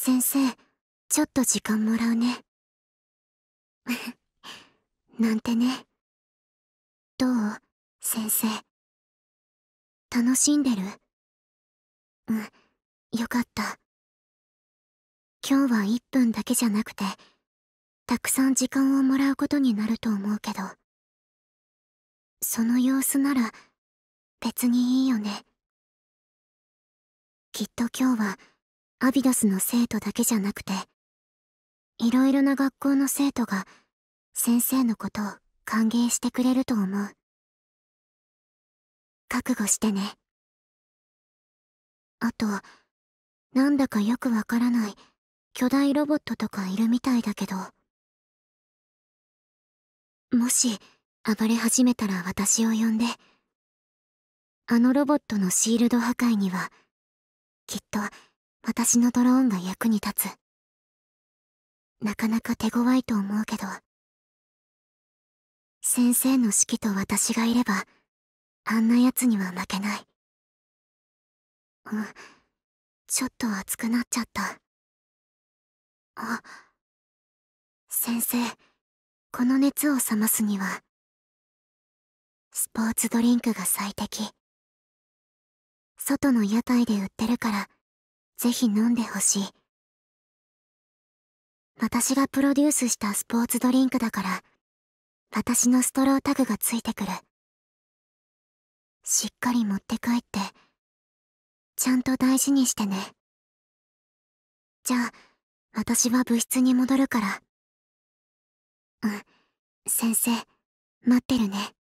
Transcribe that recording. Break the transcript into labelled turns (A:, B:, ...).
A: 先生ちょっと時間もらうね なんてねどう先生楽しんでるうんよかった今日は1分だけじゃなくてたくさん時間をもらうことになると思うけどその様子なら別にいいよねきっと今日はアビダスの生徒だけじゃなくて、いろいろな学校の生徒が先生のことを歓迎してくれると思う。覚悟してね。あと、なんだかよくわからない巨大ロボットとかいるみたいだけど、もし暴れ始めたら私を呼んで、あのロボットのシールド破壊には、きっと私のドローンが役に立つ。なかなか手強いと思うけど、先生の指揮と私がいれば、あんな奴には負けない。うん、ちょっと熱くなっちゃった。あ、先生、この熱を冷ますには、スポーツドリンクが最適。外の屋台で売ってるから、ぜひ飲んでほしい。私がプロデュースしたスポーツドリンクだから、私のストロータグがついてくる。しっかり持って帰って、ちゃんと大事にしてね。じゃあ、私は部室に戻るから。うん、先生、待ってるね。